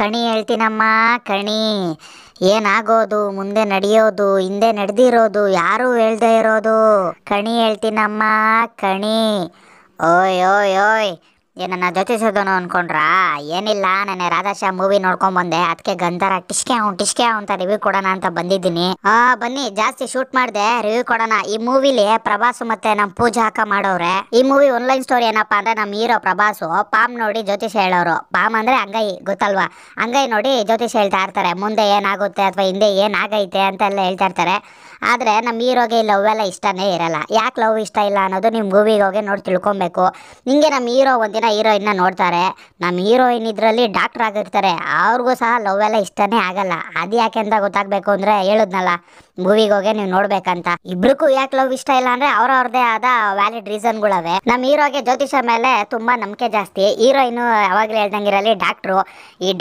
ಕಣಿ ಹೇಳ್ತೀನಮ್ಮ ಕಣಿ ಏನಾಗೋದು ಮುಂದೆ ನಡೆಯೋದು ಹಿಂದೆ ನಡೆದಿರೋದು ಯಾರು ಹೇಳ್ದೇ ಇರೋದು ಕಣಿ ಹೇಳ್ತೀನಮ್ಮ ಕಣಿ ಓಯ್ ಓಯ್ ಓಯ್ ಏನನ್ನ ಜೊತಿಸೋದನು ಅನ್ಕೊಂಡ್ರಾ ಏನಿಲ್ಲ ನಾನೇ ರಾಧಾಶಾ ಮೂವಿ ನೋಡ್ಕೊಂಡ್ ಬಂದೆ ಅದಕ್ಕೆ ಗಂಧರ ಟಿಸ್ಕೆ ಅವ್ನು ಟಿಸ್ಕೆ ಅಂತ ರಿವ್ಯೂ ಕೊಡೋಣ ಅಂತ ಬಂದಿದ್ದೀನಿ ಆ ಬನ್ನಿ ಜಾಸ್ತಿ ಶೂಟ್ ಮಾಡಿದೆ ರಿವ್ಯೂ ಕೊಡೋಣ ಈ ಮೂವಿಲಿ ಪ್ರಭಾಸು ಮತ್ತೆ ನಮ್ ಪೂಜಾ ಹಾಕ ಮಾಡೋರೆ ಈ ಮೂವಿ ಆನ್ಲೈನ್ ಸ್ಟೋರಿ ಏನಪ್ಪಾ ಅಂದ್ರೆ ನಮ್ ಹೀರೋ ಪ್ರಭಾಸು ಪಾಮ್ ನೋಡಿ ಜ್ಯೋತಿಷ್ ಹೇಳೋರು ಪಾಮ್ ಅಂದ್ರೆ ಅಂಗೈ ಗೊತ್ತಲ್ವಾ ಅಂಗೈ ನೋಡಿ ಜ್ಯೋತಿಷ್ ಹೇಳ್ತಾ ಇರ್ತಾರೆ ಮುಂದೆ ಏನಾಗುತ್ತೆ ಅಥವಾ ಹಿಂದೆ ಏನಾಗೈತೆ ಅಂತೆಲ್ಲ ಹೇಳ್ತಾ ಇರ್ತಾರೆ ಆದರೆ ನಮ್ಮ ಹೀರೋಗೆ ಈ ಲವ್ ಎಲ್ಲ ಇಷ್ಟನೇ ಇರಲ್ಲ ಯಾಕೆ ಲವ್ ಇಷ್ಟ ಇಲ್ಲ ಅನ್ನೋದು ನಿಮ್ಮ ಮೂವಿಗೆ ಹೋಗಿ ನೋಡಿ ತಿಳ್ಕೊಬೇಕು ನಿಮಗೆ ನಮ್ಮ ಹೀರೋ ಒಂದಿನ ಹೀರೋಯಿನ್ನ ನೋಡ್ತಾರೆ ನಮ್ಮ ಹೀರೋಯಿನ್ ಇದರಲ್ಲಿ ಡಾಕ್ಟರ್ ಆಗಿರ್ತಾರೆ ಅವ್ರಿಗೂ ಸಹ ಲವ್ ಎಲ್ಲ ಇಷ್ಟನೇ ಆಗಲ್ಲ ಅದು ಯಾಕೆ ಅಂತ ಗೊತ್ತಾಗಬೇಕು ಅಂದರೆ ಹೇಳಿದ್ನಲ್ಲ ಮೂವಿಗೆ ಹೋಗಿ ನೀವು ನೋಡ್ಬೇಕಂತ ಇಬ್ರಿಗೂ ಯಾಕೆ ಲವ್ ಇಷ್ಟ ಇಲ್ಲ ಅಂದರೆ ಅವ್ರವ್ರದೇ ಆದ ವ್ಯಾಲಿಡ್ ರೀಸನ್ಗಳವೆ ನಮ್ಮ ಹೀರೋಗೆ ಜ್ಯೋತಿಷ ಮೇಲೆ ತುಂಬ ನಂಬಿಕೆ ಜಾಸ್ತಿ ಹೀರೋಯಿನ್ ಯಾವಾಗಲೂ ಇರಲಿ ಡಾಕ್ಟ್ರು ಈ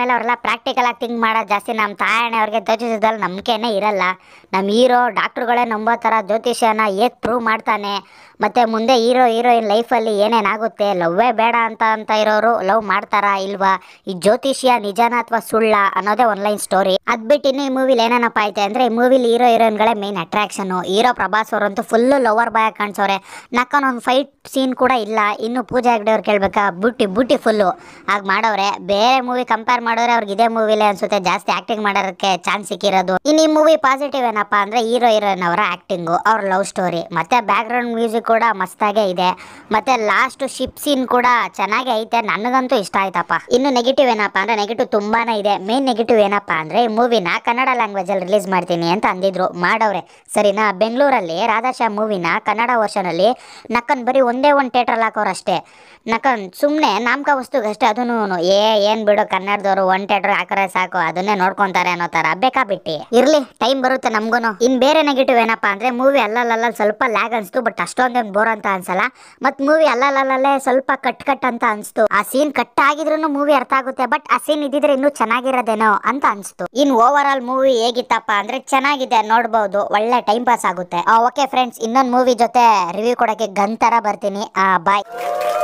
ಮೇಲೆ ಅವರೆಲ್ಲ ಪ್ರಾಕ್ಟಿಕಲ್ ಆಗಿ ಥಿಂಕ್ ಮಾಡೋದು ಜಾಸ್ತಿ ನಮ್ಮ ತಾಯಣೆ ಅವ್ರಿಗೆ ಜ್ಯೋತಿಷದಲ್ಲಿ ನಂಬಿಕೆನೇ ಇರಲ್ಲ ನಮ್ಮ ಹೀರೋ ಡಾಕ್ಟ್ರುಗಳೇ ನಂಬೋ ಥರ ಜ್ಯೋತಿಷ್ಯನ ಹೇಗೆ ಪ್ರೂವ್ ಮಾಡ್ತಾನೆ ಮತ್ತು ಮುಂದೆ ಹೀರೋ ಹೀರೋಯಿನ್ ಲೈಫಲ್ಲಿ ಏನೇನಾಗುತ್ತೆ ಲವ್ವೇ ಬೇಡ ಅಂತ ಅಂತ ಇರೋರು ಲವ್ ಮಾಡ್ತಾರಾ ಇಲ್ವಾ ಈ ಜ್ಯೋತಿಷ್ಯ ನಿಜಾನ ಅಥವಾ ಸುಳ್ಳ ಅನ್ನೋದೇ ಆನ್ಲೈನ್ ಸ್ಟೋರಿ ಅದು ಇನ್ನು ಈ ಮೂವಿಲಿ ಏನೇನಪ್ಪ ಐತೆ ಅಂದರೆ ಈ ಮೂವಿಲಿ ಹೀರೋ ಹೀರೋಯಿನ್ಗಳೇ ಮೇನ್ ಅಟ್ರಾಕ್ಷನು ಹೀರೋ ಪ್ರಭಾಸ್ ಅವರಂತೂ ಫುಲ್ಲು ಲವರ್ ಬಾಯ್ ಕಾಣಿಸೋರೆ ಒಂದು ಫೈಟ್ ಸೀನ್ ಕೂಡ ಇಲ್ಲ ಇನ್ನು ಪೂಜಾ ಅವ್ರು ಕೇಳಬೇಕಾ ಬುಟ್ಟಿ ಬ್ಯೂಟಿಫುಲ್ಲು ಹಾಗೆ ಮಾಡೋರೆ ಬೇರೆ ಮೂವಿ ಕಂಪೇರ್ ಮಾಡೋರೆ ಅವ್ರಿಗೆ ಇದೇ ಮೂವಿಲೇ ಅನ್ಸುತ್ತೆ ಜಾಸ್ತಿ ಆ್ಯಕ್ಟಿಂಗ್ ಮಾಡೋದಕ್ಕೆ ಚಾನ್ಸ್ ಸಿಕ್ಕಿರೋದು ಇನ್ನು ಈ ಮೂವಿ ಪಾಸಿಟಿವ್ ಏನಪ್ಪ ಅಂದ್ರೆ ಅಂದರೆ ಹೀರೋ ಹೀರೋಯಿನ್ ಅವರ ಆ್ಯಕ್ಟಿಂಗು ಅವ್ರ ಲವ್ ಸ್ಟೋರಿ ಮತ್ತು ಬ್ಯಾಕ್ಗ್ರೌಂಡ್ ಮ್ಯೂಸಿಕ್ ಕೂಡ ಮಸ್ತಾಗೆ ಇದೆ ಮತ್ತು ಲಾಸ್ಟ್ ಶಿಪ್ ಸೀನ್ ಕೂಡ ಚೆನ್ನಾಗೇ ಐತೆ ನನಗಂತೂ ಇಷ್ಟ ಆಯ್ತಪ್ಪ ಇನ್ನು ನೆಗೆಟಿವ್ ಏನಪ್ಪ ಅಂದರೆ ನೆಗೆಟಿವ್ ತುಂಬಾ ಇದೆ ಮೇನ್ ನೆಗೆಟಿವ್ ಏನಪ್ಪಾ ಅಂದರೆ ಈ ಮೂವಿನ ಕನ್ನಡ ಲ್ಯಾಂಗ್ವೇಜಲ್ಲಿ ರಿಲೀಸ್ ಮಾಡ್ತೀನಿ ಅಂತ ಅಂದಿದ್ರು ಮಾಡವ್ರೆ ಸರಿನಾ ಬೆಂಗಳೂರಲ್ಲಿ ರಾಧಾಶಾ ಮೂವಿನ ಕನ್ನಡ ವರ್ಷನಲ್ಲಿ ನಕ್ಕನ್ ಬರೀ ಒಂದೇ ಒಂದು ಹಾಕೋರು ಅಷ್ಟೇ ನಕನ್ ಸುಮ್ಮನೆ ನಾಮಕ ವಸ್ತುಗಷ್ಟೇ ಅದನ್ನು ಏ ಏನು ಬಿಡು ಕನ್ನಡದವರು ಒನ್ ಥೇಟ್ರ್ ಹಾಕೋರೆ ಸಾಕು ಅದನ್ನೇ ನೋಡ್ಕೊತಾರೆ ಅನ್ನೋ ಥರ ಬಿಟ್ಟಿ ಇರಲಿ ಟೈಮ್ ಬರುತ್ತೆ ನಮಗೂ ಇನ್ ಬೇರೆ ನೆಗೆಟಿವ್ ಏನಪ್ಪಾ ಅಂದ್ರೆ ಮೂವಿ ಅಲ್ಲಲ್ಲ ಸ್ವಲ್ಪ ಲ್ಯಾಗ್ ಅನ್ಸ್ತು ಬಟ್ ಅಷ್ಟೊಂದೇನ್ ಬೋರ್ ಅಂತ ಅನ್ಸಲ್ಲ ಮತ್ ಮೂವಿ ಅಲ್ಲಲ್ಲೇ ಸ್ವಲ್ಪ ಕಟ್ ಕಟ್ ಅಂತ ಅನ್ಸ್ತು ಆ ಸೀನ್ ಕಟ್ ಆಗಿದ್ರು ಮೂವಿ ಅರ್ಥ ಆಗುತ್ತೆ ಬಟ್ ಆ ಸೀನ್ ಇದ್ರೆ ಇನ್ನು ಚೆನ್ನಾಗಿರೋದೇನೋ ಅಂತ ಅನ್ಸ್ತು ಇನ್ ಓವರ್ ಆಲ್ ಮೂವಿ ಹೇಗಿತ್ತಪ್ಪ ಅಂದ್ರೆ ಚೆನ್ನಾಗಿದೆ ನೋಡ್ಬಹುದು ಒಳ್ಳೆ ಟೈಮ್ ಪಾಸ್ ಆಗುತ್ತೆ ಓಕೆ ಫ್ರೆಂಡ್ಸ್ ಇನ್ನೊಂದ್ ಮೂವಿ ಜೊತೆ ರಿವ್ಯೂ ಕೊಡಕ್ಕೆ ಗಂತರ ತರ ಬರ್ತೀನಿ ಬಾಯ್